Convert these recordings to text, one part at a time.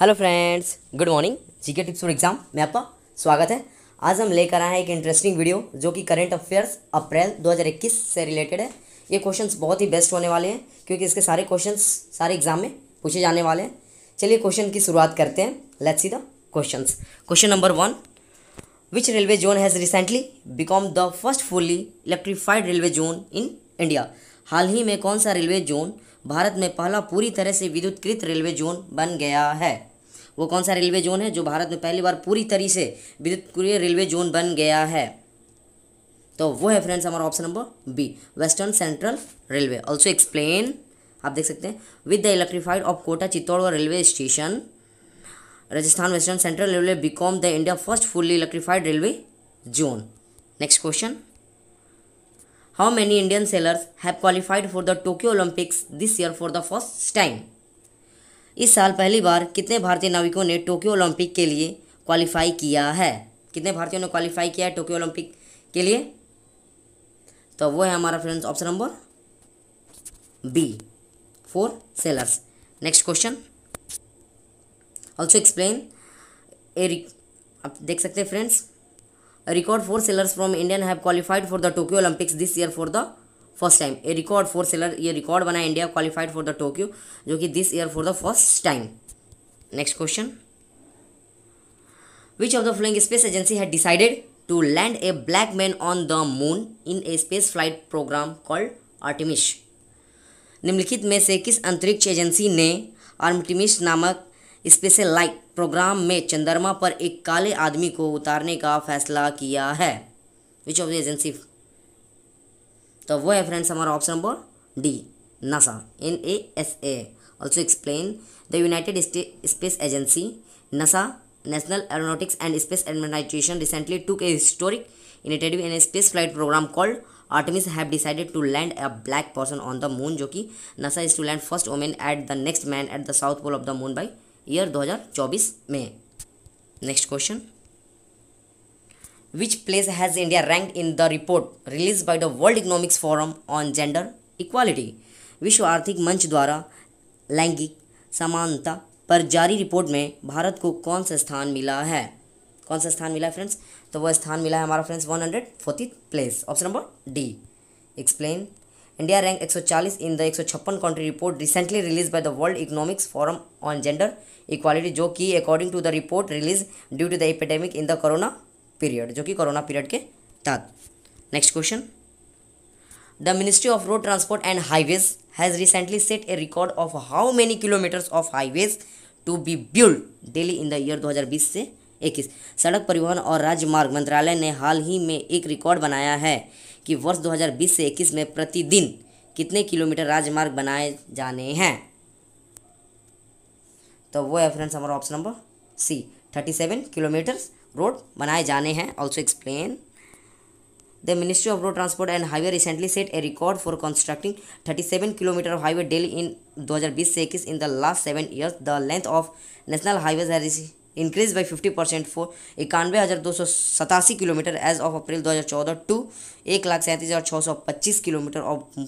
Hello friends good morning GK tips for exam में आपका स्वागत है आज हम लेकर आए हैं एक इंटरेस्टिंग वीडियो जो कि करंट अफेयर्स अप्रैल 2021 से रिलेटेड है ये क्वेश्चंस बहुत ही बेस्ट होने वाले हैं क्योंकि इसके सारे क्वेश्चंस सारे एग्जाम में पूछे जाने वाले हैं चलिए क्वेश्चन की शुरुआत करते हैं let's see the question question number one which railway zone has recently become the first fully electrified railway zone in India हाल ही में कौन सा रेलवे जोन भारत में पहला पूरी तरह से विद्युतकृत रेलवे जोन बन गया है वो कौन सा रेलवे जोन है जो भारत में पहली बार पूरी तरी से विद्युत रेलवे जोन बन गया है तो वो है फ्रेंड्स हमारा option number B western central railway also explain आप देख सकते हैं with the electrified of Kota Chittorgarh railway station Rajasthan western central railway become the India first fully electrified railway zone next question how many Indian sailors have qualified for the Tokyo Olympics this year for the first time इस साल पहली बार कितने भारतीय नाविकों ने Tokyo Olympic के लिए qualify किया है कितने भारतीयों ने क्वालिफाई किया है टोक्यो ओलंपिक के लिए तो वो है हमारा friends option number B four sailors next question also explain a आप देख सकते हैं friends record four sailors from Indian have qualified for the Tokyo Olympics this year for the first time a record four sailor ये record बना India qualified for the Tokyo जो कि this year for the first time next question which of the following space agency had decided to land A black man on the moon in a space flight program called Artemis निम्नलिखित में से किस अंतरिक्ष agency ने आर्टिमिश नामक स्पेसलाइट programme में चंद्रमा पर एक काले आदमी को उतारने का फैसला किया है विच ऑफ द एजेंसी तो वो है फ्रेंड्स हमारा option number D NASA N A S A also explain the united space agency NASA national aeronautics and space administration recently took historic initiative in space flight program called Artemis have decided to land a black person on the moon जो कि NASA is to land first women at the next man at the south pole of the moon by year दो हजार चौबीस में next question which place has India ranked in the report released by the World Economics Forum on Gender Equality? विश्व आर्थिक मंच द्वारा लैंगिक समानता पर जारी रिपोर्ट में भारत को कौन सा स्थान मिला है कौन सा स्थान मिला है फ्रेंड्स तो वह स्थान मिला है हमारा friends one hundred forty place option number D explain India rank 140 in the 156 country report recently release by the world economics forum on gender equality जो कि according to the report release due to the epidemic in the corona period जो कि corona period के तहत next question the ministry of road transport and highways has recently set a record of how many kilometres of highways to be build daily in the year 2020 से 21 सड़क परिवहन और राजमार्ग मंत्रालय ने हाल ही में एक रिकॉर्ड बनाया है कि वर्ष 2020 से 21 में प्रतिदिन कितने किलोमीटर राजमार्ग बनाए जाने हैं तो वो है फ्रेंड्स हमारा option number C 37 seven kilometres road बनाए जाने हैं also explain the ministry of road transport and highway recently set a record for constructing thirty seven kilometre of highway daily in दो हज़ार बीस से इक्कीस in the last seven years the length of national highways has increase by fifty percent four इक्यानवे हज़ार दो सौ सतासी किलोमीटर एज ऑफ अप्रैल दो हज़ार चौदह टू एक लाख सैंतीस हज़ार छः सौ पच्चीस किलोमीटर ऑफ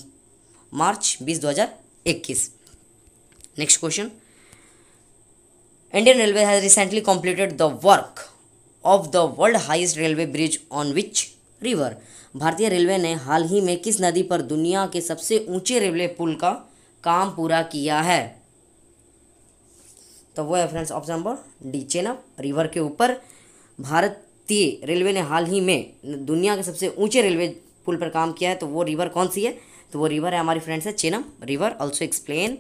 मार्च बीस दो हज़ार इक्कीस next question Indian railway has recently completed the work of the world highest railway bridge on which river भारतीय रेलवे ने हाल ही में किस नदी पर दुनिया के सबसे ऊंचे रेलवे पुल का काम पूरा किया है तो वो है friends option number D Chenab river के ऊपर भारतीय रेलवे ने हाल ही में दुनिया के सबसे ऊंचे रेलवे पुल पर काम किया है तो वो रिवर कौन सी है तो वो रिवर है हमारी फ्रेंड्स है Chenab river also explain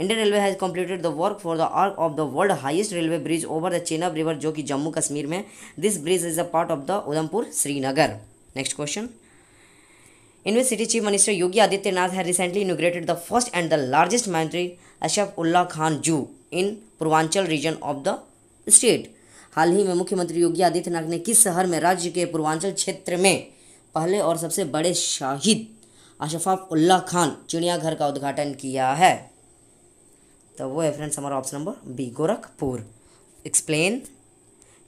Indian railway has completed the work for the arch of the world highest railway bridge over the Chenab river जो कि जम्मू कश्मीर में this bridge is a part of the Udhampur Srinagar next question in which city chief minister Yogi Adityanath है recently inaugurated the first and the largest मंत्री Ashfaq Ullah Khan zoo in Purvanchal region of the state हाल ही में मुख्यमंत्री योगी आदित्यनाथ ने किस शहर में राज्य के पूर्वांचल क्षेत्र में पहले और सबसे बड़े शाहिद अशफाक उल्ला खान चिड़ियाघर का उद्घाटन किया है तो वो है फ्रेंड्स हमारा option number B Gorakhpur explain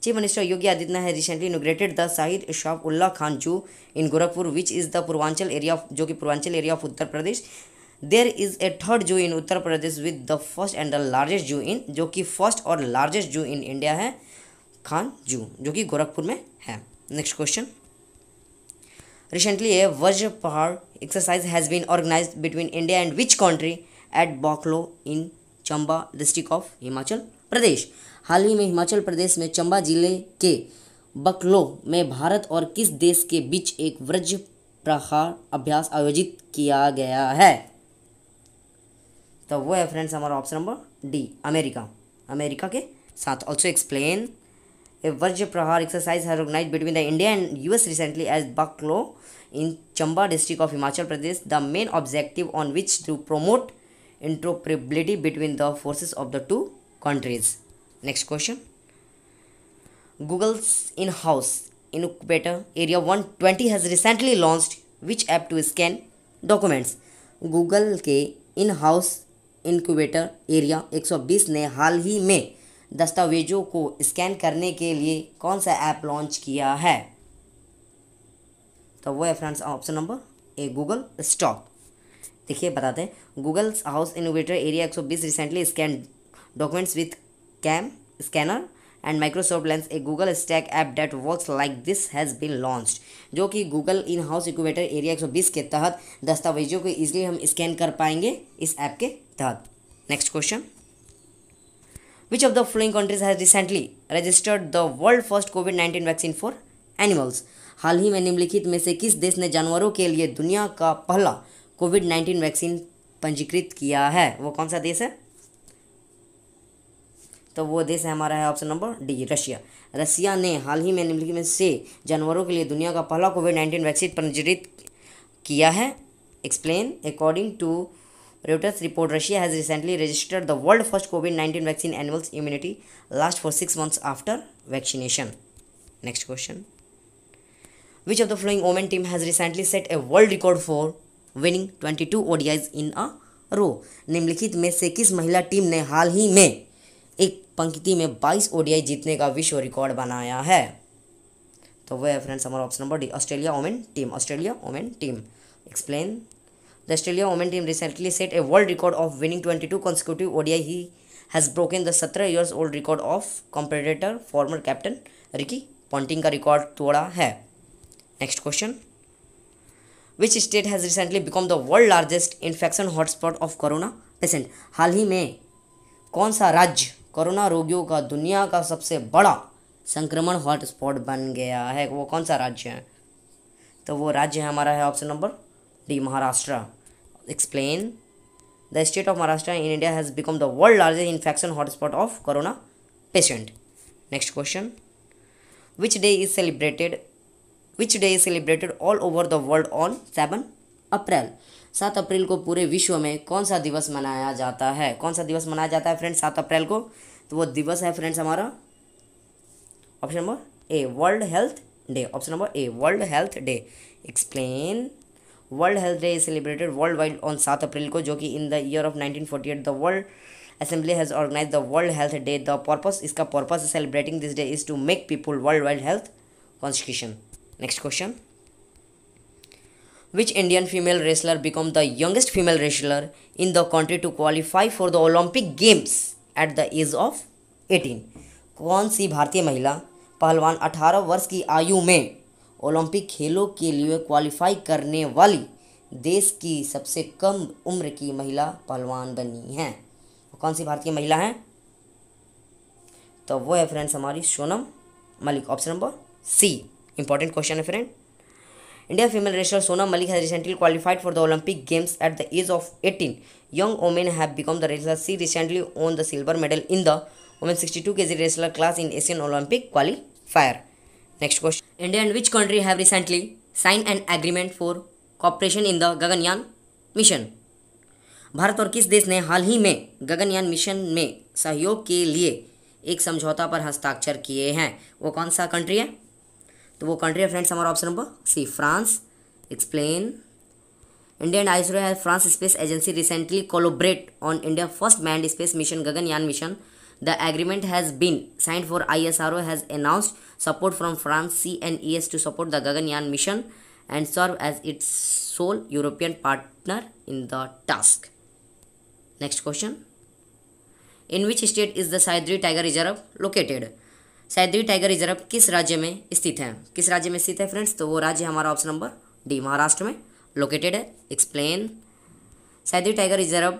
chief minister Yogi Adityanath है recently inaugurated the Shaheed Shah Ullah Khan zoo in Gorakhpur which is the Purvanchal area जो कि Purvanchal area of Uttar Pradesh there is a third zoo in Uttar Pradesh with the first and the largest zoo in जो कि first और largest zoo in India है खान जू जो कि गोरखपुर में है next question recently a Vajra Prahar exercise has been organise between India and which country at Bakloh in Chamba district of Himachal Pradesh हाल ही में हिमाचल प्रदेश में चंबा जिले के बकलो में भारत और किस देश के बीच एक व्रज प्रहार अभ्यास आयोजित किया गया है तो वो है फ्रेंड्स हमारा option number D America America के साथ also explain a Vajra Prahar exercise has between the India and US recently as Bakloh in Chamba district of Himachal Pradesh the main objective on which to promote interoperability between the forces of the two countries next question google's in-house incubator area 120 has recently launched which app to scan documents Google के in house incubator area 120 ने हाल ही में दस्तावेजों को scan करने के लिए कौन सा ऐप लॉन्च किया है तो वो है friends option number A Google stock देखिए बताते हैं Google house innovator area 120 recently scan documents with cam scanner and Microsoft lens a Google stack app that work like this has been launch जो कि Google in house incubator area 120 के तहत दस्तावेजों को easily हम स्कैन कर पाएंगे इस ऐप के तहत next question which of the following countries has recently registered the world first covid nineteen vaccine for animals हाल ही में निम्नलिखित में से किस देश ने जानवरों के लिए दुनिया का पहला कोविड नाइन्टीन वैक्सीन पंजीकृत किया है वो कौन सा देश है तो वो देश है हमारा है option number D Russia Russia ने हाल ही में निम्नलिखित में से जानवरों के लिए दुनिया का पहला कोविड नाइन्टीन वैक्सीन पंजीकृत किया है explain according to Reuters report Russia has recently registered the world first covid nineteen vaccine animals immunity last for six months after vaccination next question which of the following women team has recently set a world record for winning 22 ODIs in a row निम्नलिखित में से किस महिला team ने हाल ही में एक पंक्ति में 22 ओडीआई जीतने का विश्व रिकॉर्ड बनाया है तो वह है फ्रेंड्स हमारा option number D Australia women team Australia women team explain the Australia women team recently set a world record of winning twenty two consecutive ODI he has broken the सत्रह years old record of competitor former captain Ricky Ponting का record तोड़ा है next question which state has recently become the world largest infection hotspot of corona patient हाल ही में कौन सा राज्य कोरोना रोगियों का दुनिया का सबसे बड़ा संक्रमण हॉटस्पॉट बन गया है वो कौन सा राज्य है तो वो राज्य है हमारा है option number D Maharashtra explain the state of Maharashtra in India has become the world largest infection hotspot of corona patient next question which day is celebrated which day is celebrated all over the world on seven April सात अप्रैल को पूरे विश्व में कौन सा दिवस मनाया जाता है कौन सा दिवस मनाया जाता है फ्रेंड्स सात अप्रैल को तो वो दिवस है फ्रेंड्स हमारा option number A world health day option number A world health day explain world health day is celebrated world wide on सात अप्रैल को जो कि in the year of nineteen forty eight the world assembly has organise the world health day the purpose इसका celebrating this day is to make people world wide health constitution next question which Indian female wrestler become the youngest female wrestler in the country to qualify for the Olympic games at the age of eighteen कौन सी भारतीय महिला पहलवान अठारह वर्ष की आयु में ओलंपिक खेलों के लिए क्वालिफाई करने वाली देश की सबसे कम उम्र की महिला पहलवान बनी है कौन सी भारतीय महिला है तो वो है फ्रेंड्स हमारी Sonam Malik option number C important question है friend India female racer Sona Malik has recently qualified for the Olympic games at the age of eighteen young women have become the wrestler she recently won the silver medal in the women sixty two wrestler class in Asian Olympic qualifier next question India and which country have recently sign and agreement for cooperation in the Gaganyaan mission Bharat और किस देश ने हाल ही में Gaganyaan mission में सहयोग के लिए एक समझौता पर हस्ताक्षर किए हैं वो कौन सा कंट्री है तो वो कंट्री है फ्रेंड्स हमारा option number C France explain India and ISRO France space agency recently collaborate on India first manned space mission Gaganyaan mission the agreement has been signed for I S R O has announced support from France C N E S to support the Gaganyaan mission and serve as its sole European partner in the task next question in which state is the Sahyadri tiger reserve located सैदवी tiger reserve किस राज्य में स्थित है किस राज्य में स्थित है फ्रेंड्स तो वो राज्य हमारा ऑप्शन नंबर डी महाराष्ट्र में लोकेटेड है explain Sahyadri tiger reserve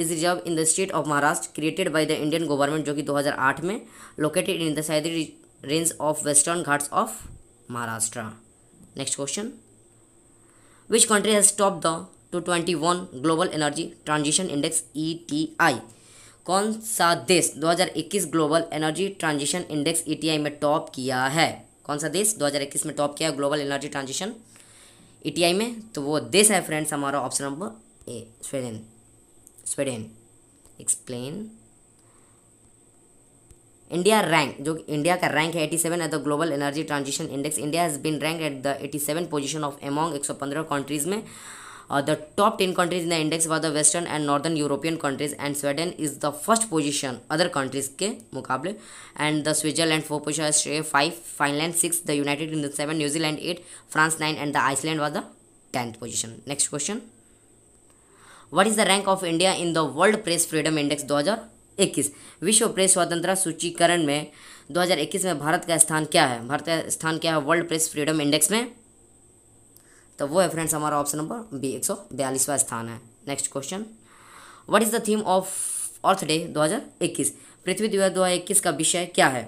is reserve in the state of Maharashtra created by the Indian government जो कि 2008 में located in the Sahyadri range of western Ghats of Maharashtra next question which country has top the two twenty one global energy transition index E T I कौन सा देश 2021 global energy transition index ETI में top किया है कौन सा देश 2021 में टॉप किया है ग्लोबल एनर्जी ट्रांजिशन ईटीआई में तो वो देश है फ्रेंड्स हमारा option number A Sweden Sweden explain India rank जो इंडिया का रैंक है 87 at the global energy transition index India has been rank at the 87 position of among 115 countries में Uh, the top 10 countries in the index were the western and northern European countries and Sweden is the first position other countries ke mukable and the Switzerland four position Australia five Finland six the United Kingdom seven New Zealand eight France nine and the Iceland was the 10th position. Next question. What is the rank of India in the World Press Freedom Index 2021? विश्व press स्वतंत्रता सूचीकरण में 2021 में भारत का स्थान क्या है भारत का स्थान क्या है वर्ल्ड प्रेस फ्रीडम इंडेक्स में तो वो है फ्रेंड्स हमारा ऑप्शन नंबर बी एक सौ स्थान है next question what is the theme of earth day 2021 पृथ्वी दिवस 2021 का विषय क्या है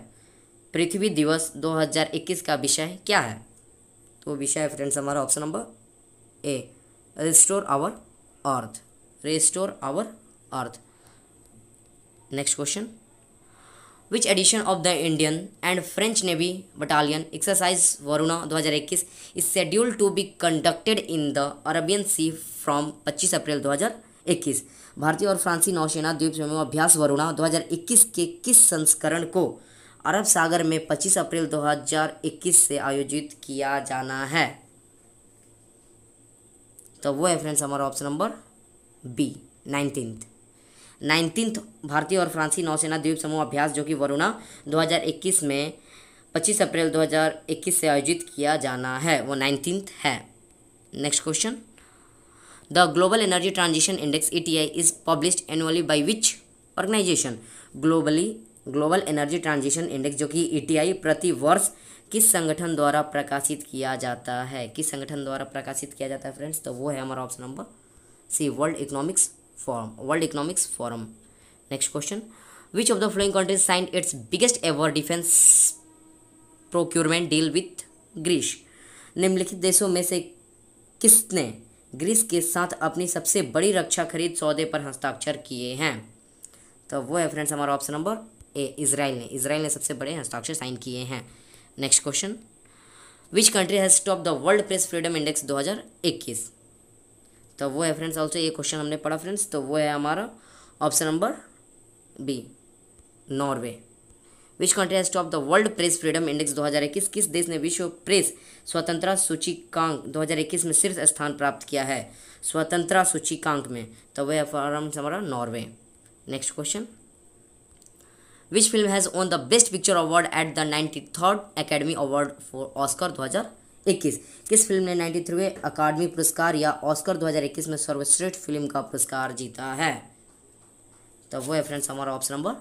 पृथ्वी दिवस 2021 का विषय क्या है तो विषय है फ्रेंड्स हमारा option number A restore our earth restore our earth next question which edition of the Indian and French navy battalion exercise Varuna 2021 is schedule to be conducted in the Arabian sea from 25 April 2021 भारतीय और फ्रांसी नौसेना द्वीप समूह अभ्यास वरुणा 2021 के किस संस्करण को अरब सागर में 25 अप्रैल 2021 से आयोजित किया जाना है तो वो है फ्रेंड्स हमारा option number B nineteenth nineteenth भारतीय और फ्रांसी नौसेना द्वीप समूह अभ्यास जो कि वरुणा 2021 में 25 अप्रैल 2021 से आयोजित किया जाना है वो नाइनटीन्थ है next question the global energy transition index E T I is published annually by which organization globally global energy transition index जो कि ई e प्रति वर्ष किस संगठन द्वारा प्रकाशित किया जाता है किस संगठन द्वारा प्रकाशित किया जाता है फ्रेंड्स तो वो है हमारा option number C world economics forum world economics forum next question which of the following countries sign its biggest ever defence procurement deal with Greece निम्नलिखित देशों में से किसने ग्रीस के साथ अपनी सबसे बड़ी रक्षा खरीद सौदे पर हस्ताक्षर किए हैं तो वो है फ्रेंड्स हमारा ऑप्शन नंबर ए इसराइल ने इसराइल ने सबसे बड़े हस्ताक्षर साइन किए हैं next question which country has stop the world press freedom index दो हज़ार इक्कीस तो वो है फ्रेंड्स ऑल्सो ये क्वेश्चन हमने पढ़ा फ्रेंड्स तो वो है हमारा option number B Norway which country has top the world press freedom index 2021 किस देश ने विश्व प्रेस स्वतंत्रता सूचीकांक 2021 में शीर्ष स्थान प्राप्त किया है स्वतंत्रता सूचीकांक में तो वह हमारा Norway next question which film has won the best picture award at the ninety third academy award for Oscar दो इक्कीस किस फिल्म ने नाइन्टी थ्री अकादमी पुरस्कार या ऑस्कर 2021 में सर्वश्रेष्ठ फिल्म का पुरस्कार जीता है तो वो है फ्रेंड्स हमारा option number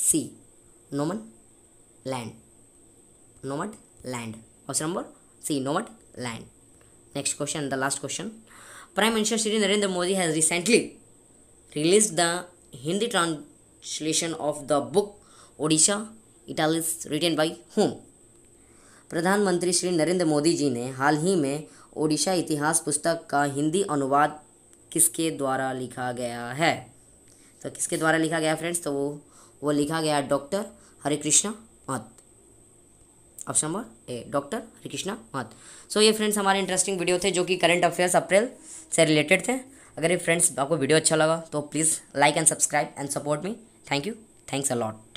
C Nomadland Nomadland option number C Nomadland next question the last question prime minister Shri Narendra Modi has recently release the Hindi translation of the book Odisha it is written by home प्रधानमंत्री श्री नरेंद्र मोदी जी ने हाल ही में ओडिशा इतिहास पुस्तक का हिंदी अनुवाद किसके द्वारा लिखा गया है तो किसके द्वारा लिखा गया फ्रेंड्स तो वो वो लिखा गया doctor Hare Krishna Mahtab option number A doctor Hare Krishna Mahtab so ये फ्रेंड्स हमारे इंटरेस्टिंग वीडियो थे जो कि करंट अफेयर्स अप्रैल से रिलेटेड थे अगर ये फ्रेंड्स आपको वीडियो अच्छा लगा तो please like and subscribe and support me thank you thanks allot